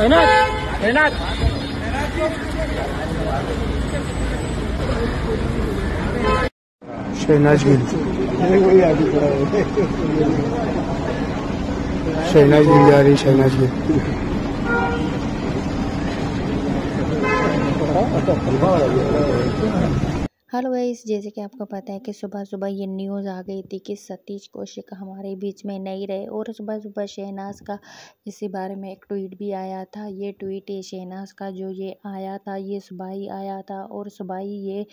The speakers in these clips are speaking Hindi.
Renat! Renat! Şey Necmi. şey Necmi yari şey Necmi. Thank you. Hello guys जैसे कि आपको पता है कि सुबह सुबह ये न्यूज़ आ गई थी कि सतीश कौशिक हमारे बीच में नहीं रहे और सुबह सुबह शहनाज का इसी बारे में एक ट्वीट भी आया था ये ट्वीट ये शहनाज का जो ये आया था ये सुबह ही आया था और सुबह ही ये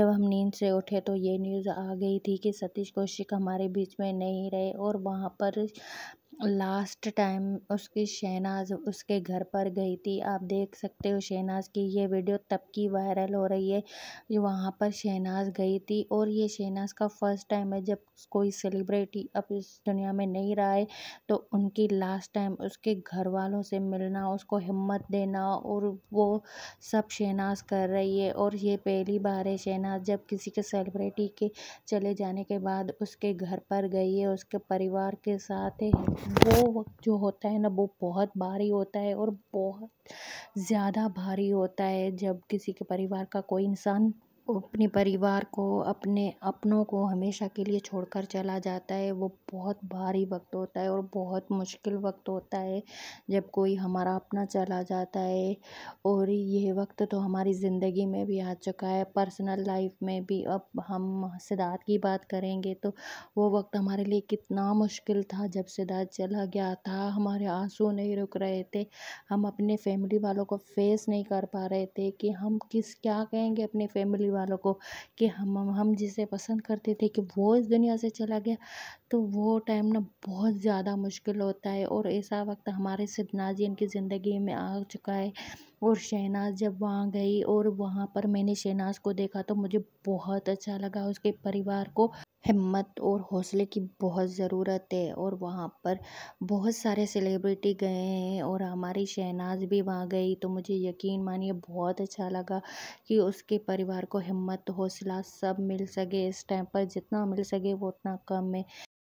जब हम नींद से उठे तो ये न्यूज़ आ गई थी कि सतीश कौशिक हमारे बीच में नहीं रहे और वहाँ पर लास्ट टाइम उसकी शहनाज उसके घर पर गई थी आप देख सकते हो शहनाज की ये वीडियो तब की वायरल हो रही है जो वहाँ पर शहनाज गई थी और ये शहनाज का फर्स्ट टाइम है जब कोई सेलिब्रिटी अब इस दुनिया में नहीं रहा है तो उनकी लास्ट टाइम उसके घर वालों से मिलना उसको हिम्मत देना और वो सब शहनाज कर रही है और ये पहली बार है शहनाज जब किसी के सेलिब्रिटी के चले जाने के बाद उसके घर पर गई है उसके परिवार के साथ है वो वक्त जो होता है ना वो बहुत भारी होता है और बहुत ज़्यादा भारी होता है जब किसी के परिवार का कोई इंसान अपने परिवार को अपने अपनों को हमेशा के लिए छोड़कर चला जाता है वो बहुत भारी वक्त होता है और बहुत मुश्किल वक्त होता है जब कोई हमारा अपना चला जाता है और यह वक्त तो हमारी ज़िंदगी में भी आ चुका है पर्सनल लाइफ में भी अब हम सिद्धार्थ की बात करेंगे तो वो वक्त हमारे लिए कितना मुश्किल था जब सिद्धार्थ चला गया था हमारे आंसू नहीं रुक रहे थे हम अपने फैमिली वालों को फेस नहीं कर पा रहे थे कि हम किस क्या कहेंगे अपने फैमिली वालों को कि हम हम जिसे पसंद करते थे कि वो इस दुनिया से चला गया तो वो टाइम ना बहुत ज़्यादा मुश्किल होता है और ऐसा वक्त हमारे सिद्धनाथ जी की ज़िंदगी में आ चुका है और शहनाज़ जब वहाँ गई और वहाँ पर मैंने शहनाज़ को देखा तो मुझे बहुत अच्छा लगा उसके परिवार को हिम्मत और हौसले की बहुत ज़रूरत है और वहाँ पर बहुत सारे सेलिब्रिटी गए हैं और हमारी शहनाज भी वहाँ गई तो मुझे यकीन मानिए बहुत अच्छा लगा कि उसके परिवार को हिम्मत हौसला सब मिल सके इस टाइम पर जितना मिल सके वो उतना कम है